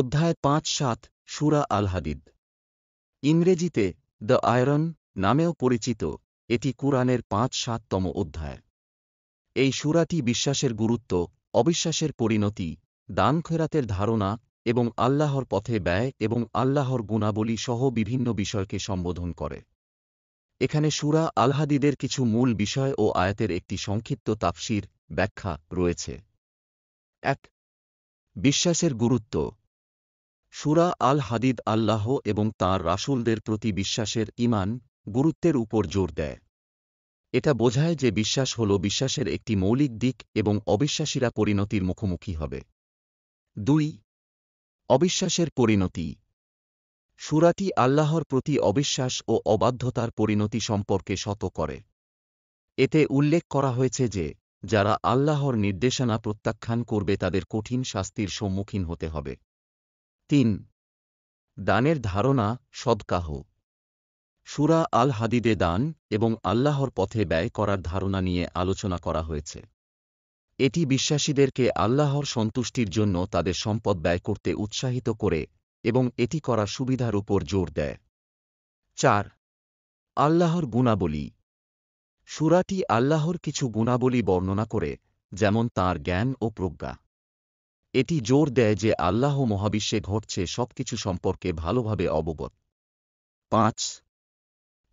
অধ্যায় পাঁচ সাত সুরা আল হাদিদ ইংরেজিতে দ্য আয়রন নামেও পরিচিত এটি কুরআনের পাঁচ সাততম অধ্যায় এই সুরাটি বিশ্বাসের গুরুত্ব অবিশ্বাসের পরিণতি দান খেরাতের ধারণা এবং আল্লাহর পথে ব্যয় এবং আল্লাহর গুণাবলী সহ বিভিন্ন বিষয়কে সম্বোধন করে এখানে সুরা আলহাদিদের কিছু মূল বিষয় ও আয়াতের একটি সংক্ষিপ্ত তাফসির ব্যাখ্যা রয়েছে এক বিশ্বাসের গুরুত্ব সুরা আল হাদিদ আল্লাহ এবং তাঁর রাসুলদের প্রতি বিশ্বাসের ইমান গুরুত্বের উপর জোর দেয় এটা বোঝায় যে বিশ্বাস হল বিশ্বাসের একটি মৌলিক দিক এবং অবিশ্বাসীরা পরিণতির মুখোমুখি হবে দুই অবিশ্বাসের পরিণতি সুরাটি আল্লাহর প্রতি অবিশ্বাস ও অবাধ্যতার পরিণতি সম্পর্কে শত করে এতে উল্লেখ করা হয়েছে যে যারা আল্লাহর নির্দেশনা প্রত্যাখ্যান করবে তাদের কঠিন শাস্তির সম্মুখীন হতে হবে তিন দানের ধারণা সদকাহ সুরা আল হাদিদে দান এবং আল্লাহর পথে ব্যয় করার ধারণা নিয়ে আলোচনা করা হয়েছে এটি বিশ্বাসীদেরকে আল্লাহর সন্তুষ্টির জন্য তাদের সম্পদ ব্যয় করতে উৎসাহিত করে এবং এটি করা সুবিধার উপর জোর দেয় চার আল্লাহর গুণাবলী সুরাটি আল্লাহর কিছু গুণাবলী বর্ণনা করে যেমন তার জ্ঞান ও প্রজ্ঞা এটি জোর দেয় যে আল্লাহ মহাবিশ্বে ঘটছে সবকিছু সম্পর্কে ভালোভাবে অবগত পাঁচ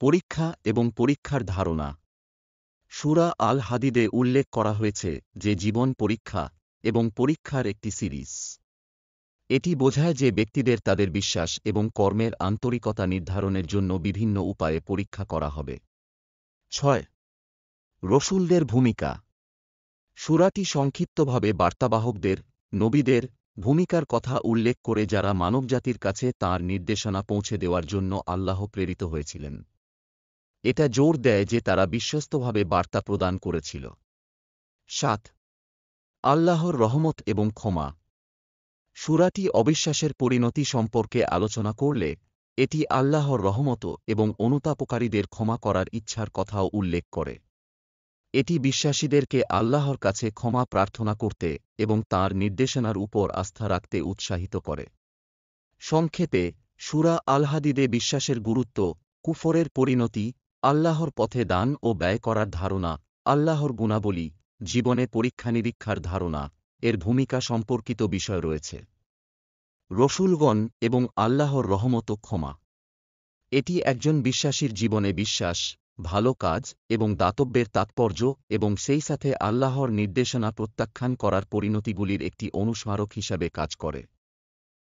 পরীক্ষা এবং পরীক্ষার ধারণা সুরা আল হাদিদে উল্লেখ করা হয়েছে যে জীবন পরীক্ষা এবং পরীক্ষার একটি সিরিজ এটি বোঝায় যে ব্যক্তিদের তাদের বিশ্বাস এবং কর্মের আন্তরিকতা নির্ধারণের জন্য বিভিন্ন উপায়ে পরীক্ষা করা হবে ছয় রসুলদের ভূমিকা সুরাটি সংক্ষিপ্তভাবে বার্তাবাহকদের নবীদের ভূমিকার কথা উল্লেখ করে যারা মানবজাতির কাছে তার নির্দেশনা পৌঁছে দেওয়ার জন্য আল্লাহ প্রেরিত হয়েছিলেন এটা জোর দেয় যে তারা বিশ্বস্তভাবে বার্তা প্রদান করেছিল সাত আল্লাহর রহমত এবং ক্ষমা সুরাটি অবিশ্বাসের পরিণতি সম্পর্কে আলোচনা করলে এটি আল্লাহর রহমত এবং অনুতাপকারীদের ক্ষমা করার ইচ্ছার কথাও উল্লেখ করে এটি বিশ্বাসীদেরকে আল্লাহর কাছে ক্ষমা প্রার্থনা করতে এবং তার নির্দেশনার উপর আস্থা রাখতে উৎসাহিত করে সংক্ষেপে সুরা আলহাদিদে বিশ্বাসের গুরুত্ব কুফরের পরিণতি আল্লাহর পথে দান ও ব্যয় করার ধারণা আল্লাহর গুণাবলী জীবনে পরীক্ষা নিরীক্ষার ধারণা এর ভূমিকা সম্পর্কিত বিষয় রয়েছে রসুলগণ এবং আল্লাহর রহমত ক্ষমা এটি একজন বিশ্বাসীর জীবনে বিশ্বাস ভালো কাজ এবং দাতব্যের তাৎপর্য এবং সেই সাথে আল্লাহর নির্দেশনা প্রত্যাখ্যান করার পরিণতিগুলির একটি অনুস্মারক হিসাবে কাজ করে